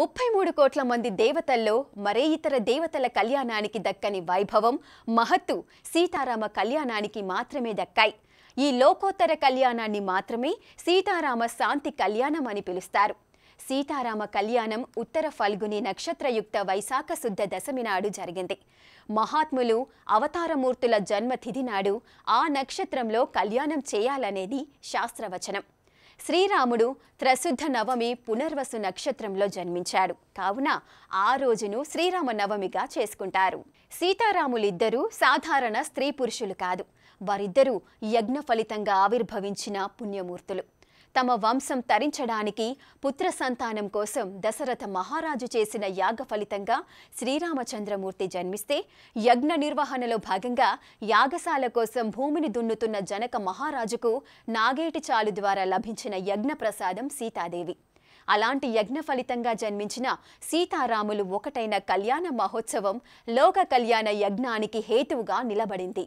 ముప్పై మూడు కోట్ల మంది దేవతల్లో మరే ఇతర దేవతల కళ్యాణానికి దక్కని వైభవం మహత్తు సీతారామ కళ్యాణానికి మాత్రమే దక్కాయి ఈ లోకోత్తర కళ్యాణాన్ని మాత్రమే సీతారామ శాంతి కళ్యాణం అని పిలుస్తారు సీతారామ కళ్యాణం ఉత్తర ఫల్గుని నక్షత్రయుక్త వైశాఖ శుద్ధ దశమి నాడు జరిగింది మహాత్ములు అవతారమూర్తుల జన్మతిథి నాడు ఆ నక్షత్రంలో కళ్యాణం చేయాలనేది శాస్త్రవచనం శ్రీరాముడు త్రశుద్ధ నవమి పునర్వసు నక్షత్రంలో జన్మించాడు కావున ఆ రోజును శ్రీరామ నవమిగా చేసుకుంటారు సీతారాములిద్దరూ సాధారణ స్త్రీ పురుషులు కాదు వారిద్దరూ యజ్ఞ ఫలితంగా ఆవిర్భవించిన పుణ్యమూర్తులు తమ వంశం తరించడానికి పుత్ర సంతానం కోసం దశరథ మహారాజు చేసిన యాగ ఫలితంగా శ్రీరామచంద్రమూర్తి జన్మిస్తే యజ్ఞ నిర్వహణలో భాగంగా యాగశాల కోసం భూమిని దున్నుతున్న జనక మహారాజుకు నాగేటి చాలు ద్వారా లభించిన యజ్ఞ ప్రసాదం సీతాదేవి అలాంటి యజ్ఞ ఫలితంగా జన్మించిన సీతారాములు ఒకటైన కళ్యాణ మహోత్సవం లోక కళ్యాణ యజ్ఞానికి హేతువుగా నిలబడింది